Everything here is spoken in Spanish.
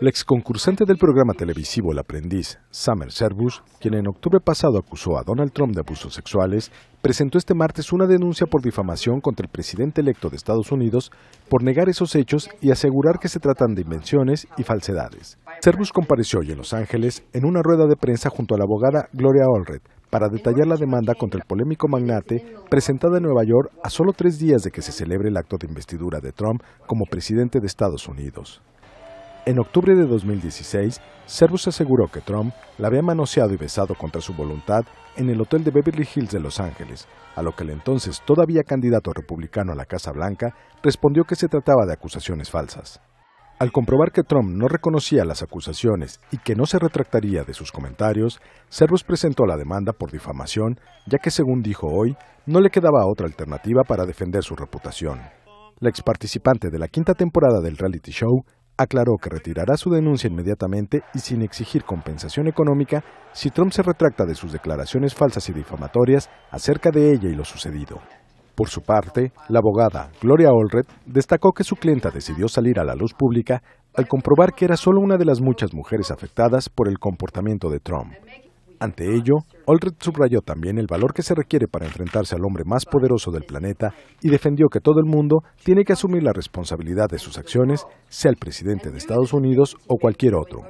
La exconcursante concursante del programa televisivo El Aprendiz, Summer Servus, quien en octubre pasado acusó a Donald Trump de abusos sexuales, presentó este martes una denuncia por difamación contra el presidente electo de Estados Unidos por negar esos hechos y asegurar que se tratan de invenciones y falsedades. Servus compareció hoy en Los Ángeles en una rueda de prensa junto a la abogada Gloria Allred para detallar la demanda contra el polémico magnate presentada en Nueva York a solo tres días de que se celebre el acto de investidura de Trump como presidente de Estados Unidos. En octubre de 2016, Servus aseguró que Trump la había manoseado y besado contra su voluntad en el hotel de Beverly Hills de Los Ángeles, a lo que el entonces todavía candidato republicano a la Casa Blanca respondió que se trataba de acusaciones falsas. Al comprobar que Trump no reconocía las acusaciones y que no se retractaría de sus comentarios, Servus presentó la demanda por difamación, ya que según dijo hoy, no le quedaba otra alternativa para defender su reputación. La ex participante de la quinta temporada del reality show aclaró que retirará su denuncia inmediatamente y sin exigir compensación económica si Trump se retracta de sus declaraciones falsas y difamatorias acerca de ella y lo sucedido. Por su parte, la abogada Gloria Olred destacó que su clienta decidió salir a la luz pública al comprobar que era solo una de las muchas mujeres afectadas por el comportamiento de Trump. Ante ello, Olred subrayó también el valor que se requiere para enfrentarse al hombre más poderoso del planeta y defendió que todo el mundo tiene que asumir la responsabilidad de sus acciones, sea el presidente de Estados Unidos o cualquier otro.